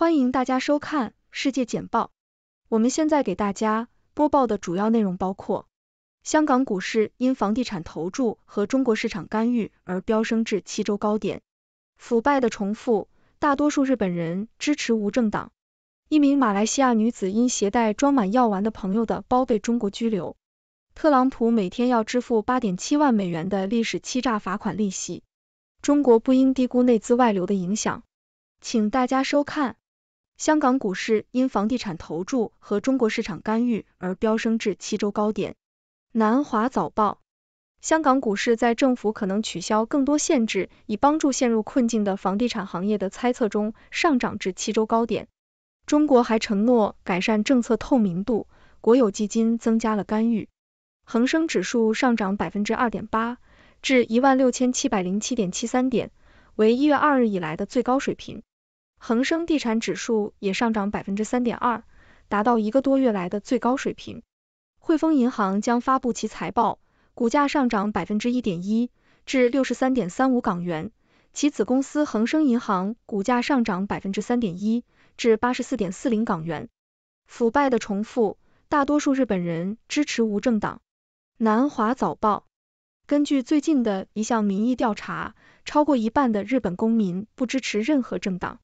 欢迎大家收看世界简报。我们现在给大家播报的主要内容包括：香港股市因房地产投注和中国市场干预而飙升至七周高点；腐败的重复；大多数日本人支持无政党；一名马来西亚女子因携带装满药丸的朋友的包被中国拘留；特朗普每天要支付八点七万美元的历史欺诈罚款利息；中国不应低估内资外流的影响。请大家收看。香港股市因房地产投注和中国市场干预而飙升至七周高点。南华早报：香港股市在政府可能取消更多限制，以帮助陷入困境的房地产行业的猜测中上涨至七周高点。中国还承诺改善政策透明度，国有基金增加了干预。恒生指数上涨百分之二点八，至一万六千七百零七点七三点，为一月二日以来的最高水平。恒生地产指数也上涨百分之三点二，达到一个多月来的最高水平。汇丰银行将发布其财报，股价上涨百分之一点一，至六十三点三五港元。其子公司恒生银行股价上涨百分之三点一，至八十四点四零港元。腐败的重复。大多数日本人支持无政党。南华早报根据最近的一项民意调查，超过一半的日本公民不支持任何政党。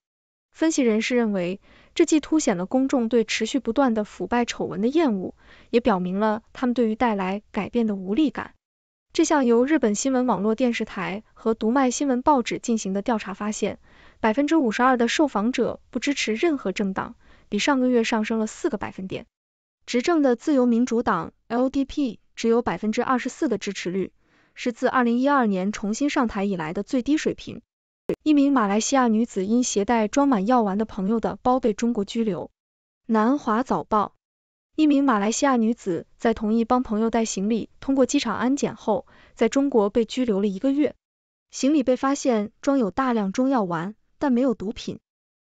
分析人士认为，这既凸显了公众对持续不断的腐败丑闻的厌恶，也表明了他们对于带来改变的无力感。这项由日本新闻网络电视台和读卖新闻报纸进行的调查发现，百分之五十二的受访者不支持任何政党，比上个月上升了四个百分点。执政的自由民主党 （LDP） 只有百分之二十四的支持率，是自二零一二年重新上台以来的最低水平。一名马来西亚女子因携带装满药丸的朋友的包被中国拘留。南华早报：一名马来西亚女子在同意帮朋友带行李通过机场安检后，在中国被拘留了一个月。行李被发现装有大量中药丸，但没有毒品。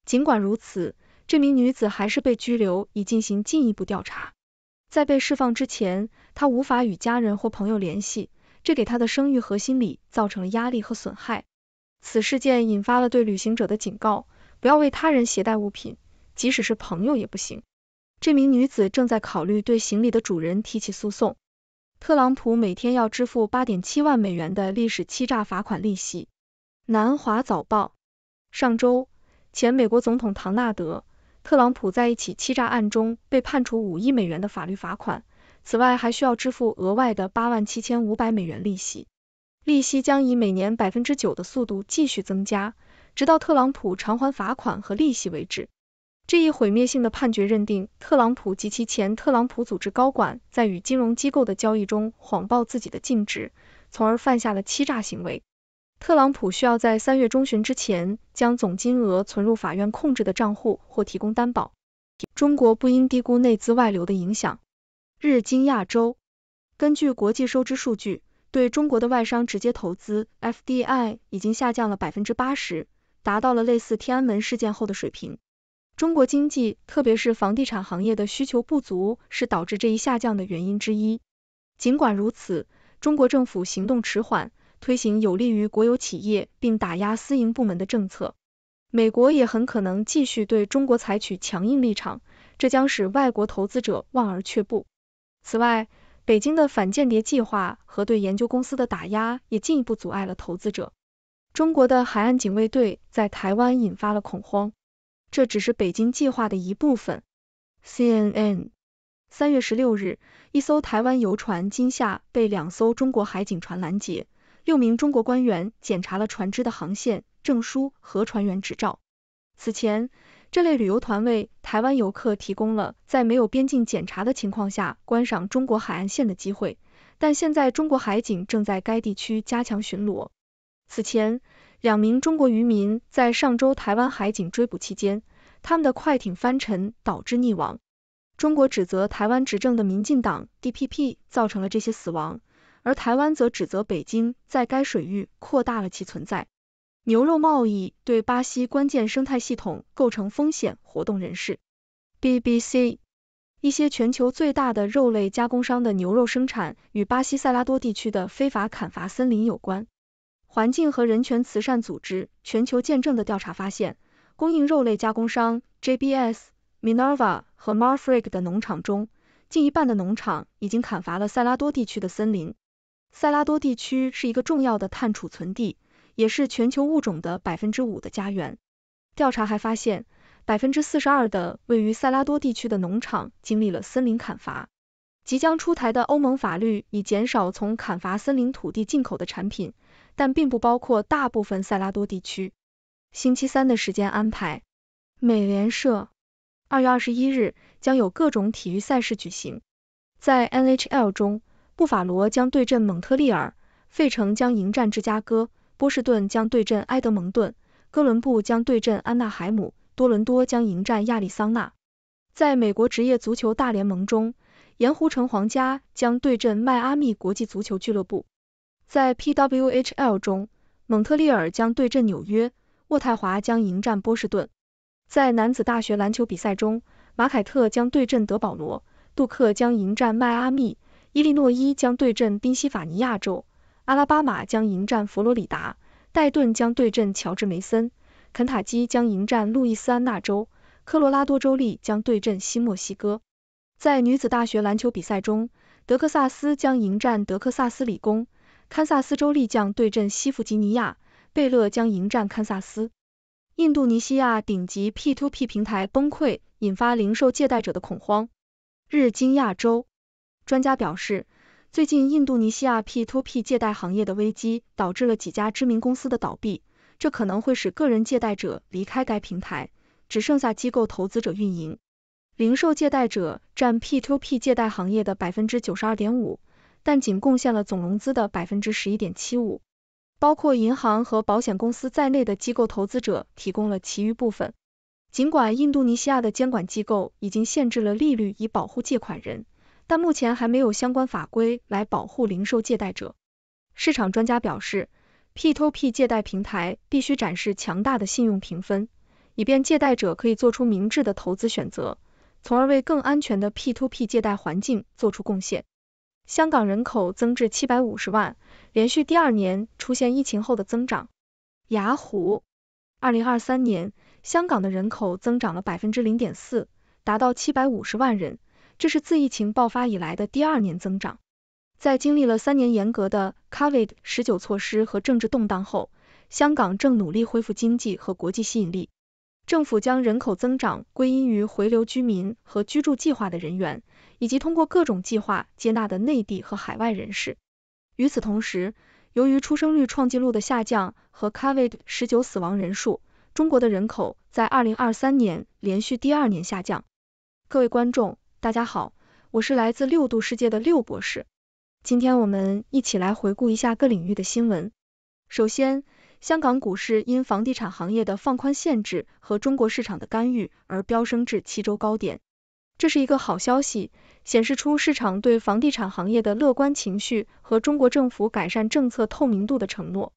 尽管如此，这名女子还是被拘留以进行进一步调查。在被释放之前，她无法与家人或朋友联系，这给她的声誉和心理造成了压力和损害。此事件引发了对旅行者的警告，不要为他人携带物品，即使是朋友也不行。这名女子正在考虑对行李的主人提起诉讼。特朗普每天要支付八点七万美元的历史欺诈罚款利息。南华早报，上周，前美国总统唐纳德·特朗普在一起欺诈案中被判处五亿美元的法律罚款，此外还需要支付额外的八万七千五百美元利息。利息将以每年百分之九的速度继续增加，直到特朗普偿还罚款和利息为止。这一毁灭性的判决认定，特朗普及其前特朗普组织高管在与金融机构的交易中谎报自己的净值，从而犯下了欺诈行为。特朗普需要在三月中旬之前将总金额存入法院控制的账户或提供担保。中国不应低估内资外流的影响。日经亚洲，根据国际收支数据。对中国的外商直接投资 （FDI） 已经下降了百分之八十，达到了类似天安门事件后的水平。中国经济，特别是房地产行业的需求不足，是导致这一下降的原因之一。尽管如此，中国政府行动迟缓，推行有利于国有企业并打压私营部门的政策。美国也很可能继续对中国采取强硬立场，这将使外国投资者望而却步。此外，北京的反间谍计划和对研究公司的打压也进一步阻碍了投资者。中国的海岸警卫队在台湾引发了恐慌，这只是北京计划的一部分。CNN，三月十六日，一艘台湾游船今夏被两艘中国海警船拦截，六名中国官员检查了船只的航线证书和船员执照。此前。这类旅游团为台湾游客提供了在没有边境检查的情况下观赏中国海岸线的机会，但现在中国海警正在该地区加强巡逻。此前，两名中国渔民在上周台湾海警追捕期间，他们的快艇翻沉导致溺亡。中国指责台湾执政的民进党 （DPP） 造成了这些死亡，而台湾则指责北京在该水域扩大了其存在。牛肉贸易对巴西关键生态系统构成风险，活动人士。BBC：一些全球最大的肉类加工商的牛肉生产与巴西塞拉多地区的非法砍伐森林有关。环境和人权慈善组织全球见证的调查发现，供应肉类加工商 JBS、Minerva 和 Marfrig 的农场中，近一半的农场已经砍伐了塞拉多地区的森林。塞拉多地区是一个重要的碳储存地。也是全球物种的百分之五的家园。调查还发现，百分之四十二的位于塞拉多地区的农场经历了森林砍伐。即将出台的欧盟法律以减少从砍伐森林土地进口的产品，但并不包括大部分塞拉多地区。星期三的时间安排：美联社，二月二十一日将有各种体育赛事举行。在 NHL 中，布法罗将对阵蒙特利尔，费城将迎战芝加哥。波士顿将对阵埃德蒙顿，哥伦布将对阵安纳海姆，多伦多将迎战亚利桑那。在美国职业足球大联盟中，盐湖城皇家将对阵迈阿密国际足球俱乐部。在 PWHL 中，蒙特利尔将对阵纽约，渥太华将迎战波士顿。在男子大学篮球比赛中，马凯特将对阵德保罗，杜克将迎战迈阿密，伊利诺伊将对阵宾夕法尼亚州。阿拉巴马将迎战佛罗里达，戴顿将对阵乔治梅森，肯塔基将迎战路易斯安那州，科罗拉多州立将对阵新墨西哥。在女子大学篮球比赛中，德克萨斯将迎战德克萨斯理工，堪萨斯州立将对阵西弗吉尼亚，贝勒将迎战堪萨斯。印度尼西亚顶级 P2P 平台崩溃，引发零售借贷者的恐慌。日经亚洲专家表示。最近，印度尼西亚 P2P 借贷行业的危机导致了几家知名公司的倒闭，这可能会使个人借贷者离开该平台，只剩下机构投资者运营。零售借贷者占 P2P 借贷行业的百分之九十二点五，但仅贡献了总融资的百分之十一点七五。包括银行和保险公司在内的机构投资者提供了其余部分。尽管印度尼西亚的监管机构已经限制了利率以保护借款人。但目前还没有相关法规来保护零售借贷者。市场专家表示，P2P 借贷平台必须展示强大的信用评分，以便借贷者可以做出明智的投资选择，从而为更安全的 P2P 借贷环境做出贡献。香港人口增至七百五十万，连续第二年出现疫情后的增长。雅虎，二零二三年香港的人口增长了百分之零点四，达到七百五十万人。这是自疫情爆发以来的第二年增长。在经历了三年严格的 COVID 十九措施和政治动荡后，香港正努力恢复经济和国际吸引力。政府将人口增长归因于回流居民和居住计划的人员，以及通过各种计划接纳的内地和海外人士。与此同时，由于出生率创纪录的下降和 COVID 十九死亡人数，中国的人口在2023年连续第二年下降。各位观众。大家好，我是来自六度世界的六博士。今天我们一起来回顾一下各领域的新闻。首先，香港股市因房地产行业的放宽限制和中国市场的干预而飙升至七周高点，这是一个好消息，显示出市场对房地产行业的乐观情绪和中国政府改善政策透明度的承诺。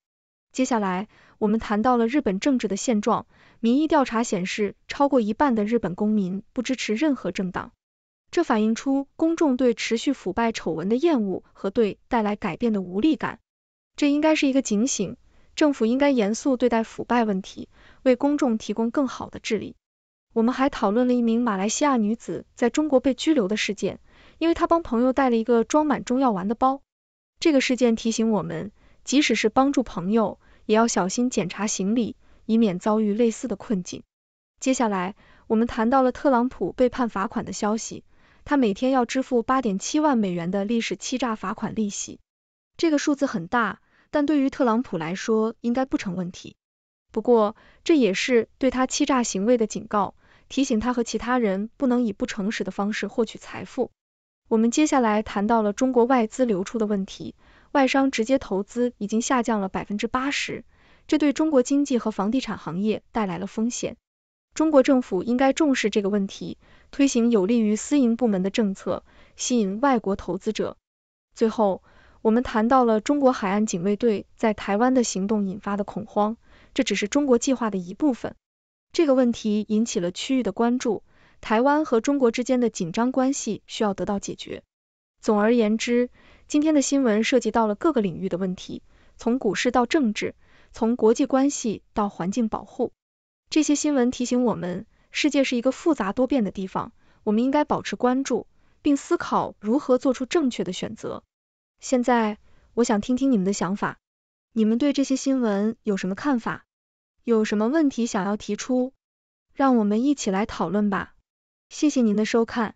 接下来，我们谈到了日本政治的现状，民意调查显示，超过一半的日本公民不支持任何政党。这反映出公众对持续腐败丑闻的厌恶和对带来改变的无力感。这应该是一个警醒，政府应该严肃对待腐败问题，为公众提供更好的治理。我们还讨论了一名马来西亚女子在中国被拘留的事件，因为她帮朋友带了一个装满中药丸的包。这个事件提醒我们，即使是帮助朋友，也要小心检查行李，以免遭遇类似的困境。接下来，我们谈到了特朗普被判罚款的消息。他每天要支付八点七万美元的历史欺诈罚款利息，这个数字很大，但对于特朗普来说应该不成问题。不过，这也是对他欺诈行为的警告，提醒他和其他人不能以不诚实的方式获取财富。我们接下来谈到了中国外资流出的问题，外商直接投资已经下降了百分之八十，这对中国经济和房地产行业带来了风险。中国政府应该重视这个问题，推行有利于私营部门的政策，吸引外国投资者。最后，我们谈到了中国海岸警卫队在台湾的行动引发的恐慌，这只是中国计划的一部分。这个问题引起了区域的关注，台湾和中国之间的紧张关系需要得到解决。总而言之，今天的新闻涉及到了各个领域的问题，从股市到政治，从国际关系到环境保护。这些新闻提醒我们，世界是一个复杂多变的地方，我们应该保持关注，并思考如何做出正确的选择。现在，我想听听你们的想法，你们对这些新闻有什么看法？有什么问题想要提出？让我们一起来讨论吧。谢谢您的收看。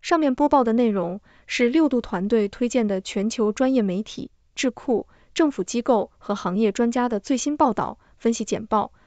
上面播报的内容是六度团队推荐的全球专业媒体、智库、政府机构和行业专家的最新报道、分析简报。